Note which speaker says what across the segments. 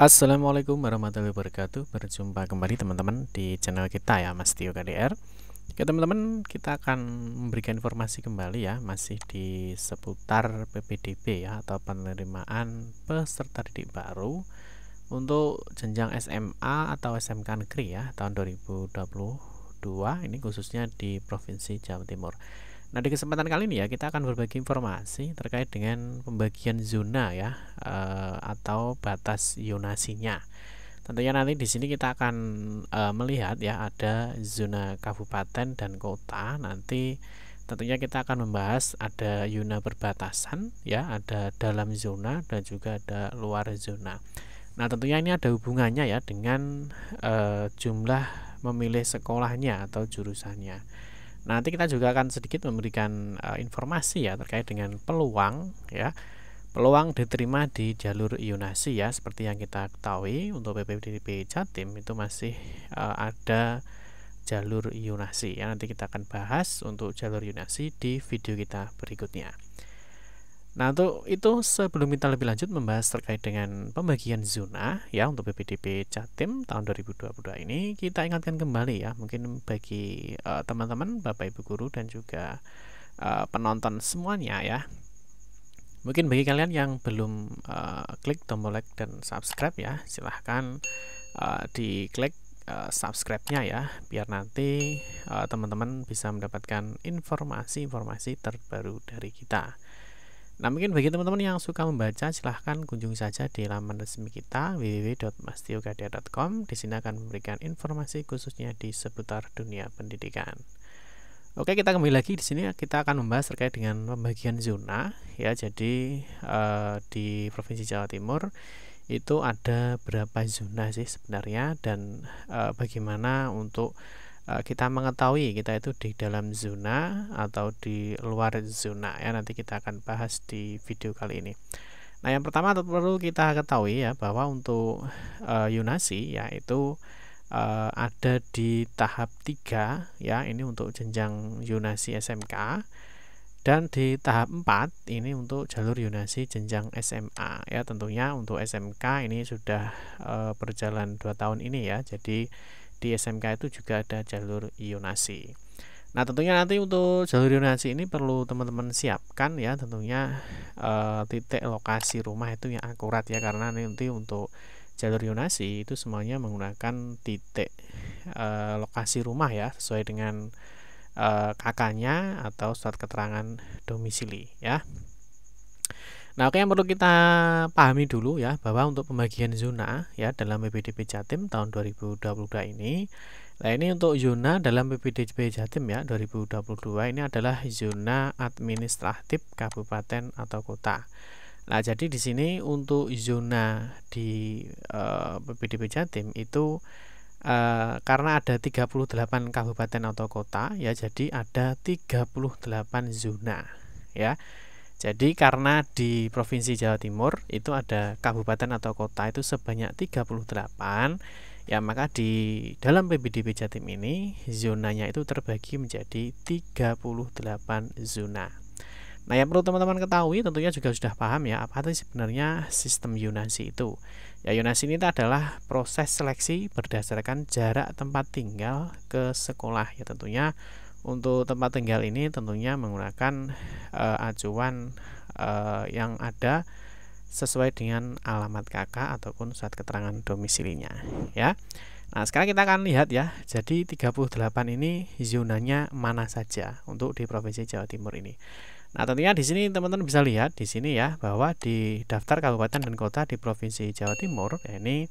Speaker 1: Assalamualaikum warahmatullahi wabarakatuh Berjumpa kembali teman-teman di channel kita ya Mas Tio KDR Oke teman-teman kita akan memberikan informasi kembali ya Masih di seputar PPDB ya Atau penerimaan peserta didik baru Untuk jenjang SMA atau SMK negeri ya Tahun 2022 ini khususnya di Provinsi Jawa Timur Nah, di kesempatan kali ini ya kita akan berbagi informasi terkait dengan pembagian zona ya e, atau batas zonasinya. Tentunya nanti di sini kita akan e, melihat ya ada zona kabupaten dan kota. Nanti tentunya kita akan membahas ada zona perbatasan ya, ada dalam zona dan juga ada luar zona. Nah, tentunya ini ada hubungannya ya dengan e, jumlah memilih sekolahnya atau jurusannya. Nanti kita juga akan sedikit memberikan uh, informasi ya terkait dengan peluang ya. Peluang diterima di jalur ionasi ya seperti yang kita ketahui untuk PPDB Jatim itu masih uh, ada jalur ionasi ya. Nanti kita akan bahas untuk jalur ionasi di video kita berikutnya. Nah, untuk itu sebelum kita lebih lanjut membahas terkait dengan pembagian zona ya untuk BPDB Jatim tahun 2022 ini, kita ingatkan kembali ya, mungkin bagi eh, teman-teman, uh, Bapak Ibu guru dan juga uh, penonton semuanya ya. Mungkin bagi kalian yang belum uh, klik tombol like dan subscribe ya, silahkan uh, klik uh, subscribe-nya ya biar nanti teman-teman uh, teman -teman bisa mendapatkan informasi-informasi terbaru dari kita. Nah mungkin bagi teman-teman yang suka membaca silahkan kunjungi saja di laman resmi kita www.mastiogadia.com Di sini akan memberikan informasi khususnya di seputar dunia pendidikan. Oke kita kembali lagi di sini kita akan membahas terkait dengan pembagian zona ya jadi eh, di provinsi Jawa Timur itu ada berapa zona sih sebenarnya dan eh, bagaimana untuk Eh, kita mengetahui kita itu di dalam zona atau di luar zona ya nanti kita akan bahas di video kali ini. Nah yang pertama perlu kita ketahui ya bahwa untuk uh, Yunasi yaitu uh, ada di tahap 3 ya ini untuk jenjang Yunasi SMK dan di tahap 4 ini untuk jalur Yunasi jenjang SMA ya tentunya untuk SMK ini sudah uh, berjalan 2 tahun ini ya jadi di SMK itu juga ada jalur ionasi. Nah, tentunya nanti untuk jalur ionasi ini perlu teman-teman siapkan ya tentunya e, titik lokasi rumah itu yang akurat ya karena nanti untuk jalur ionasi itu semuanya menggunakan titik e, lokasi rumah ya sesuai dengan e, kakaknya atau surat keterangan domisili ya. Nah, oke yang perlu kita pahami dulu ya bahwa untuk pembagian zona ya dalam PPDB Jatim tahun 2022 ini Nah, ini untuk zona dalam PPDB Jatim ya 2022 ini adalah zona administratif kabupaten atau kota. Nah, jadi di sini untuk zona di uh, Jatim itu Uh, karena ada 38 kabupaten atau kota ya jadi ada 38 zona ya jadi karena di Provinsi Jawa Timur itu ada kabupaten atau kota itu sebanyak 38, ya maka di dalam PBDB Jatim ini zonanya itu terbagi menjadi 38 zona. Nah, yang perlu teman-teman ketahui tentunya juga sudah paham ya apa itu sebenarnya sistem Yunasi itu. Ya, Yunasi ini adalah proses seleksi berdasarkan jarak tempat tinggal ke sekolah ya tentunya untuk tempat tinggal ini tentunya menggunakan e, acuan e, yang ada sesuai dengan alamat KK ataupun surat keterangan domisilinya ya. Nah, sekarang kita akan lihat ya. Jadi 38 ini zonanya mana saja untuk di Provinsi Jawa Timur ini. Nah, tentunya di sini teman-teman bisa lihat di sini ya bahwa di daftar kabupaten dan kota di Provinsi Jawa Timur ya ini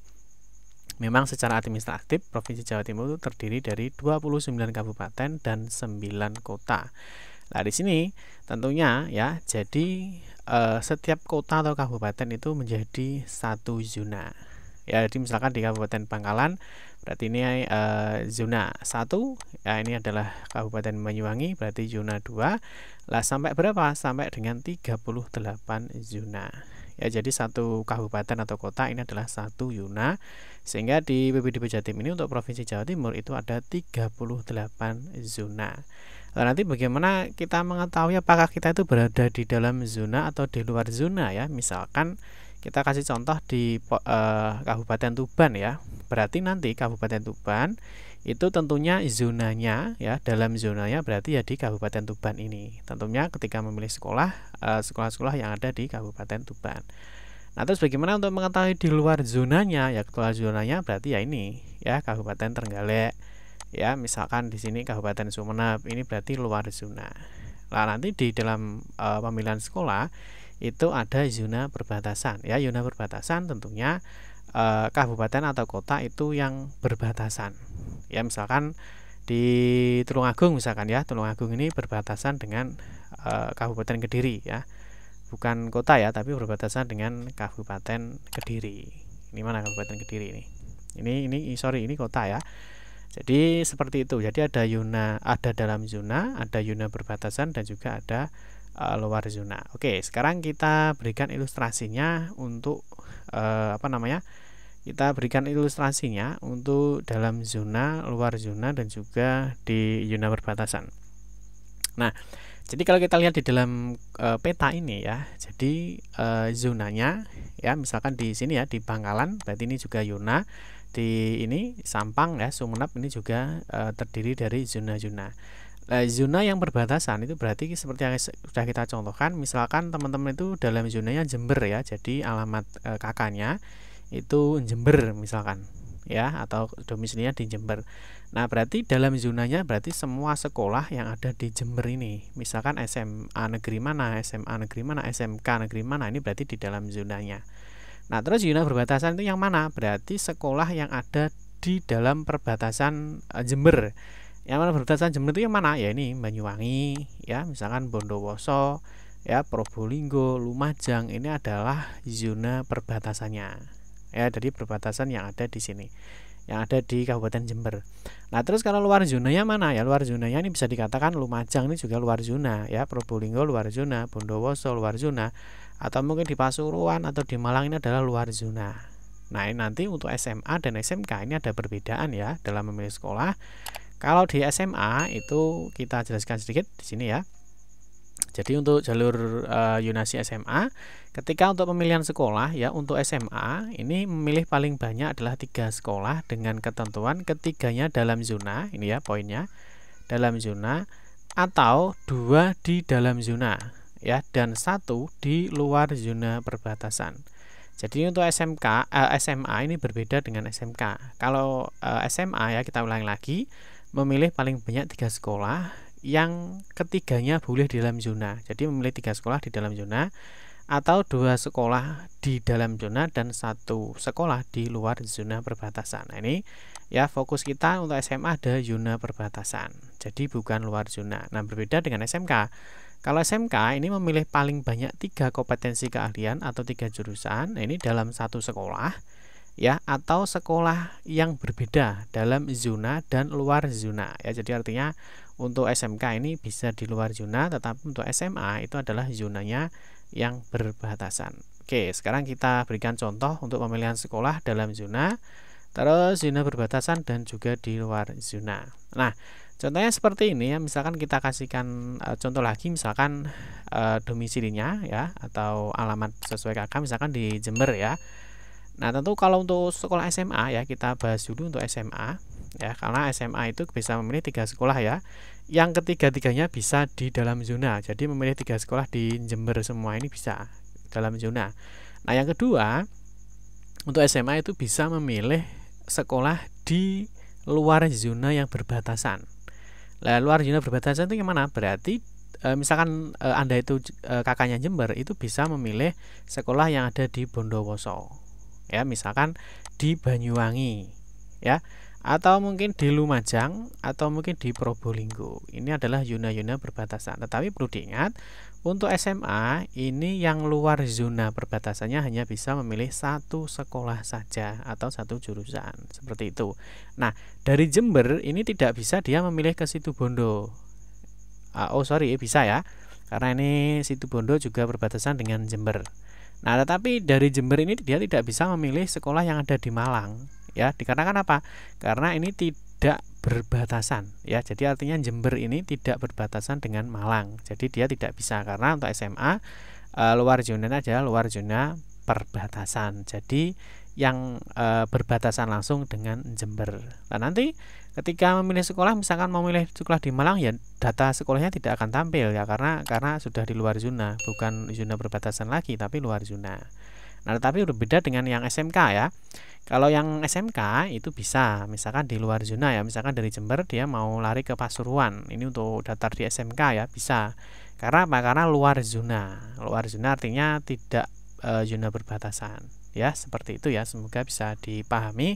Speaker 1: Memang secara administratif Provinsi Jawa Timur itu terdiri dari 29 kabupaten dan 9 kota. Nah, di sini tentunya ya, jadi eh, setiap kota atau kabupaten itu menjadi satu zona. Ya, jadi misalkan di Kabupaten Pangkalan berarti ini eh, zona 1, ya ini adalah Kabupaten Banyuwangi berarti zona 2. Lah sampai berapa? Sampai dengan 38 zona ya jadi satu kabupaten atau kota ini adalah satu Yuna sehingga di PPDB Jatim ini untuk provinsi Jawa Timur itu ada 38 zona Lalu nanti bagaimana kita mengetahui apakah kita itu berada di dalam zona atau di luar zona ya misalkan kita kasih contoh di eh, Kabupaten Tuban ya Berarti nanti Kabupaten Tuban itu tentunya zonanya ya dalam zonanya berarti ya di Kabupaten Tuban ini. Tentunya ketika memilih sekolah eh, sekolah-sekolah yang ada di Kabupaten Tuban. Nah, terus bagaimana untuk mengetahui di luar zonanya? Ya, keluar zonanya berarti ya ini, ya Kabupaten Trenggalek. Ya, misalkan di sini Kabupaten Sumeneb, ini berarti luar zona. Nah, nanti di dalam e, pemilihan sekolah itu ada zona perbatasan. Ya, zona perbatasan tentunya Eh, kabupaten atau kota itu yang berbatasan. Ya misalkan di Tulungagung misalkan ya, Tulungagung ini berbatasan dengan eh, Kabupaten Kediri ya. Bukan kota ya, tapi berbatasan dengan Kabupaten Kediri. Ini mana Kabupaten Kediri ini? Ini ini sorry ini kota ya. Jadi seperti itu. Jadi ada zona ada dalam zona, ada zona berbatasan dan juga ada uh, luar zona. Oke, sekarang kita berikan ilustrasinya untuk eh, apa namanya kita berikan ilustrasinya untuk dalam zona, luar zona dan juga di zona perbatasan. Nah, jadi kalau kita lihat di dalam e, peta ini ya, jadi e, zonanya ya misalkan di sini ya di Bangkalan, berarti ini juga zona di ini Sampang ya Sumenep ini juga e, terdiri dari zona-zona. Nah, zona yang perbatasan itu berarti seperti yang sudah kita contohkan, misalkan teman-teman itu dalam zonanya Jember ya, jadi alamat e, kakaknya itu Jember misalkan ya atau domisilinya di Jember. Nah, berarti dalam zonanya berarti semua sekolah yang ada di Jember ini, misalkan SMA negeri mana, SMA negeri mana, SMK negeri mana, ini berarti di dalam zonanya. Nah, terus zona perbatasan itu yang mana? Berarti sekolah yang ada di dalam perbatasan eh, Jember yang mana berdasarkan Jember itu yang mana ya ini Banyuwangi ya misalkan Bondowoso ya Probolinggo Lumajang ini adalah zona perbatasannya ya jadi perbatasan yang ada di sini yang ada di Kabupaten Jember. Nah terus kalau luar zona yang mana ya luar zonanya ini bisa dikatakan Lumajang ini juga luar zona ya Probolinggo luar zona Bondowoso luar zona atau mungkin di Pasuruan atau di Malang ini adalah luar zona. Nah ini nanti untuk SMA dan SMK ini ada perbedaan ya dalam memilih sekolah kalau di SMA itu kita jelaskan sedikit di sini ya. Jadi untuk jalur e, Yunasi SMA, ketika untuk pemilihan sekolah ya untuk SMA ini memilih paling banyak adalah tiga sekolah dengan ketentuan ketiganya dalam zona ini ya poinnya dalam zona atau dua di dalam zona ya dan satu di luar zona perbatasan. Jadi untuk SMK eh, SMA ini berbeda dengan SMK. Kalau eh, SMA ya kita ulangi lagi memilih paling banyak tiga sekolah yang ketiganya boleh di dalam zona. Jadi memilih tiga sekolah di dalam zona atau dua sekolah di dalam zona dan satu sekolah di luar zona perbatasan. Nah, ini ya fokus kita untuk SMA ada zona perbatasan. Jadi bukan luar zona. Nah, berbeda dengan SMK. Kalau SMK ini memilih paling banyak tiga kompetensi keahlian atau tiga jurusan. Nah, ini dalam satu sekolah ya atau sekolah yang berbeda dalam zona dan luar zona ya jadi artinya untuk SMK ini bisa di luar zona tetapi untuk SMA itu adalah zonanya yang berbatasan Oke sekarang kita berikan contoh untuk pemilihan sekolah dalam zona terus zona berbatasan dan juga di luar zona nah contohnya seperti ini ya misalkan kita kasihkan e, contoh lagi misalkan e, domisilinya ya atau alamat sesuai kakak misalkan di Jember ya Nah, tentu kalau untuk sekolah SMA ya kita bahas dulu untuk SMA ya karena SMA itu bisa memilih tiga sekolah ya. Yang ketiga-tiganya bisa di dalam zona. Jadi memilih tiga sekolah di Jember semua ini bisa dalam zona. Nah, yang kedua untuk SMA itu bisa memilih sekolah di luar zona yang berbatasan. Nah, luar zona berbatasan itu gimana? Berarti e, misalkan e, Anda itu e, kakaknya Jember itu bisa memilih sekolah yang ada di Bondowoso ya misalkan di Banyuwangi ya atau mungkin di Lumajang atau mungkin di Probolinggo ini adalah zona-zona perbatasan tetapi perlu diingat untuk SMA ini yang luar zona perbatasannya hanya bisa memilih satu sekolah saja atau satu jurusan seperti itu nah dari Jember ini tidak bisa dia memilih ke situ Bondo ah, oh sorry bisa ya karena ini situ Bondo juga berbatasan dengan Jember Nah, tetapi dari Jember ini dia tidak bisa memilih sekolah yang ada di Malang, ya. Dikarenakan apa? Karena ini tidak berbatasan, ya. Jadi artinya Jember ini tidak berbatasan dengan Malang. Jadi dia tidak bisa karena untuk SMA e, luar zona aja luar zona perbatasan. Jadi yang e, berbatasan langsung dengan Jember. Nah, nanti ketika memilih sekolah misalkan mau memilih sekolah di Malang ya data sekolahnya tidak akan tampil ya karena karena sudah di luar zona bukan zona berbatasan lagi tapi luar zona nah tapi berbeda dengan yang SMK ya kalau yang SMK itu bisa misalkan di luar zona ya misalkan dari Jember dia mau lari ke Pasuruan ini untuk datar di SMK ya bisa karena apa karena luar zona luar zona artinya tidak e, zona berbatasan ya seperti itu ya semoga bisa dipahami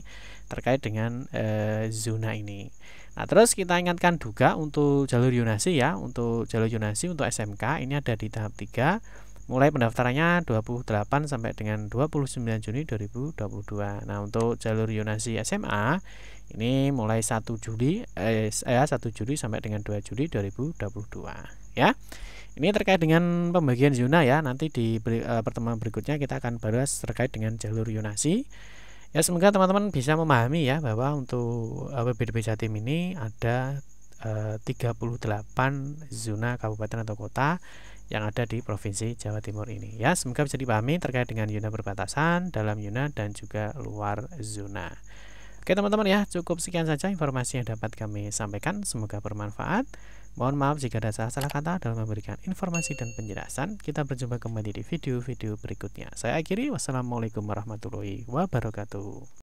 Speaker 1: terkait dengan e, zona ini. Nah, terus kita ingatkan juga untuk jalur yunasi ya, untuk jalur yunasi untuk SMK ini ada di tahap 3 mulai pendaftarannya 28 sampai dengan 29 Juni 2022. Nah, untuk jalur yunasi SMA ini mulai 1 Juli eh, eh 1 Juli sampai dengan 2 Juli 2022 ya. Ini terkait dengan pembagian zona ya. Nanti di eh, pertemuan berikutnya kita akan bahas terkait dengan jalur yunasi ya semoga teman-teman bisa memahami ya bahwa untuk eh, PBDB Jatim ini ada e, eh, 38 zona kabupaten atau kota yang ada di provinsi Jawa Timur ini ya semoga bisa dipahami terkait dengan zona perbatasan dalam zona dan juga luar zona Oke teman-teman ya, cukup sekian saja informasi yang dapat kami sampaikan. Semoga bermanfaat. Mohon maaf jika ada salah-salah kata dalam memberikan informasi dan penjelasan. Kita berjumpa kembali di video-video berikutnya. Saya akhiri, wassalamualaikum warahmatullahi wabarakatuh.